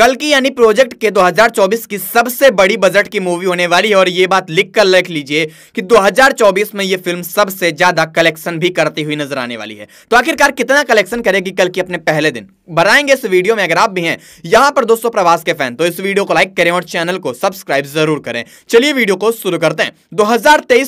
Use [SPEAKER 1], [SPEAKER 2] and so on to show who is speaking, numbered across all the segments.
[SPEAKER 1] कल की यानी प्रोजेक्ट के 2024 की सबसे बड़ी बजट की मूवी होने वाली है और ये बात लिख कर लिख लीजिए कि 2024 में ये फिल्म सबसे ज्यादा कलेक्शन भी करती हुई नजर आने वाली है तो आखिरकार कितना कलेक्शन करेगी कल की अपने पहले दिन बनाएंगे इस वीडियो में अगर आप भी हैं यहां पर दोस्तों प्रवास के फैन तो इस वीडियो को लाइक करें और चैनल को सब्सक्राइब जरूर करें चलिए वीडियो को शुरू करते हैं दो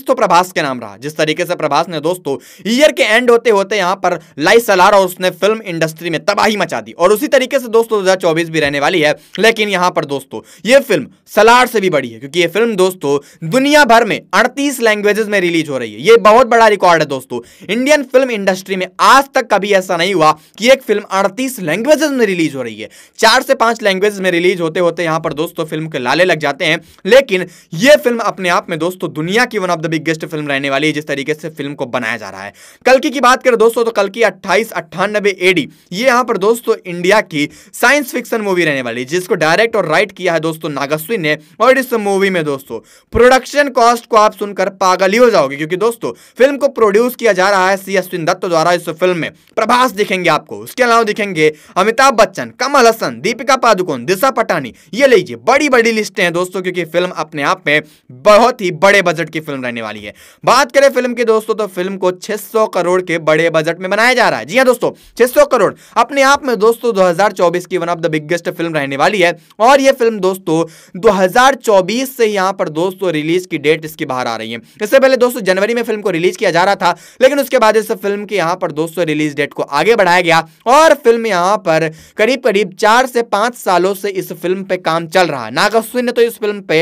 [SPEAKER 1] तो प्रभास के नाम रहा जिस तरीके से प्रभास ने दोस्तों ईयर के एंड होते होते यहां पर लाई सलार और उसने फिल्म इंडस्ट्री में तबाही मचा दी और उसी तरीके से दोस्तों दो भी रहने वाली बड़ी है लेकिन यहां पर दोस्तों ये फिल्म सलाड से भी बड़ी है क्योंकि ये फिल्म दोस्तों दुनिया भर में अड़तीस लैंग्वेजेस में रिलीज हो रही है ये बहुत बड़ा रिकॉर्ड है दोस्तों इंडियन फिल्म इंडस्ट्री में आज तक कभी ऐसा नहीं हुआ कि एक फिल्म अड़तीस लैंग्वेजेस में रिलीज हो रही है चार से पांच लैंग्वेज में रिलीज होते होते यहां पर दोस्तों फिल्म के लाले लग जाते हैं लेकिन ये फिल्म अपने आप में दोस्तों दुनिया की one of the biggest film रहने वाली है जिस तरीके से फिल्म को बनाया जा रहा है कल की बात करें दोस्तों तो कल की अट्ठाईस अट्ठानबे एडी ये यहां पर दोस्तों इंडिया की साइंस फिक्शन मूवी रहने वाली मणि जिसको डायरेक्ट और राइट किया है दोस्तों नागस्वी ने और इस मूवी में दोस्तों प्रोडक्शन कॉस्ट को आप सुनकर पागल ही हो जाओगे क्योंकि दोस्तों फिल्म को प्रोड्यूस किया जा रहा है सी अश्विन दत्त द्वारा इस फिल्म में प्रभास दिखेंगे आपको उसके अलावा दिखेंगे अमिताभ बच्चन कमल हसन दीपिका पादुकोण दिशा पटानी ये लीजिए बड़ी बड़ी लिस्टें हैं दोस्तों क्योंकि फिल्म अपने आप में बहुत ही बड़े बजट की फिल्म रहने वाली है बात करें फिल्म की दोस्तों तो फिल्म को 600 करोड़ के बड़े बजट में बनाया जा रहा है जी हाँ दोस्तों 600 करोड़ अपने आप में दोस्तों 2024 की one of the biggest film रहने वाली है और यह फिल्म दोस्तों 2024 से यहां पर दोस्तों रिलीज की डेट इसकी बाहर आ रही है इससे पहले दोस्तों जनवरी में फिल्म को रिलीज किया जा रहा था लेकिन उसके बाद इस फिल्म के यहां पर दोस्तों रिलीज डेट को आगे बढ़ाया गया और फिल्म यहां पर करीब करीब चार से पांच सालों से इस फिल्म पे काम चल रहा है नागासुई ने तो इस फिल्म पे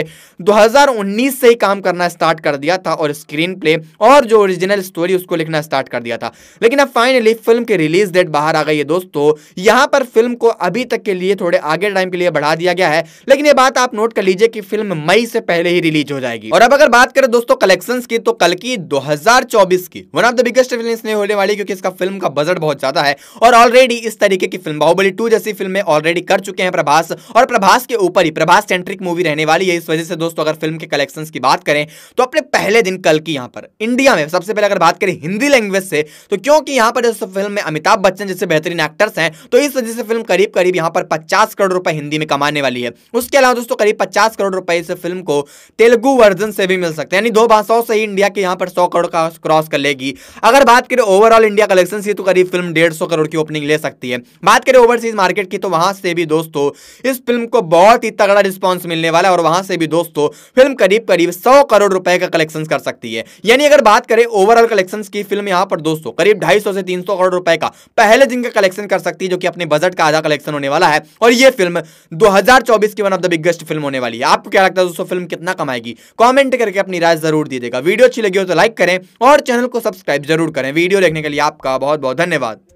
[SPEAKER 1] 2019 से ही काम करना स्टार्ट कर दिया था और स्क्रीन प्ले और जो ओरिजिनल स्टोरी उसको लिखना स्टार्ट कर दिया था लेकिन अब फाइनली फिल्म की रिलीज डेट बाहर आ गई है दोस्तों यहां पर फिल्म को अभी तक के लिए थोड़े आगे आगे टाइम के लिए बढ़ा दिया गया है लेकिन ये बात आप नोट कर लीजिए कि फिल्म मई से पहले ही रिलीज हो जाएगी और अब अगर बात करें दोस्तों कलेक्शंस की तो कल की 2024 की one of the biggest film इसने होने वाली क्योंकि इसका फिल्म का बजट बहुत ज्यादा है और ऑलरेडी इस तरीके की फिल्म बाहुबली टू जैसी फिल्में ऑलरेडी कर चुके हैं प्रभास और प्रभास के ऊपर ही प्रभास सेंट्रिक मूवी रहने वाली है इस वजह से दोस्तों अगर फिल्म के कलेक्शन की बात करें तो अपने पहले दिन कल की यहाँ पर इंडिया में सबसे पहले अगर बात करें हिंदी लैंग्वेज से तो क्योंकि यहाँ पर इस फिल्म में अमिताभ बच्चन जैसे बेहतरीन एक्टर्स हैं तो इस वजह से फिल्म करीब करीब यहाँ पर पचास करोड़ रुपए हिंदी में कमाने वाली है उसके अलावा दोस्तों करीब पचास करोड़ रुपए इस फिल्म को तेलुगु वर्जन से भी मिल सकते हैं यानी दो भाषाओं से ही इंडिया के यहाँ पर सौ करोड़ का क्रॉस कर लेगी अगर बात करें ओवरऑल इंडिया कलेक्शन से तो करीब फिल्म डेढ़ करोड़ की ओपनिंग ले सकती है बात करें ओवरसीज मार्केट की तो वहां से भी दोस्तों इस फिल्म को बहुत ही तगड़ा रिस्पॉन्स मिलने वाला है और वहां से भी दोस्तों फिल्म करीब करीब सौ करोड़ रुपए का कलेक्शन कर सकती है यानी अगर बात करें ओवरऑल कलेक्शन की फिल्म यहाँ पर दोस्तों करीब ढाई से तीन करोड़ रुपए का पहले दिन का कलेक्शन कर सकती है जो कि अपने बजट का आधा कलेक्शन होने वाला है और यह फिल्म दो की one of the biggest film होने वाली है आपको क्या लगता है दोस्तों फिल्म कितना कमाएगी कॉमेंट करके अपनी राय जरूर दीजिएगा वीडियो अच्छी लगी हो तो लाइक करें और चैनल को सब्सक्राइब जरूर करें वीडियो देखने के लिए आपका बहुत बहुत धन्यवाद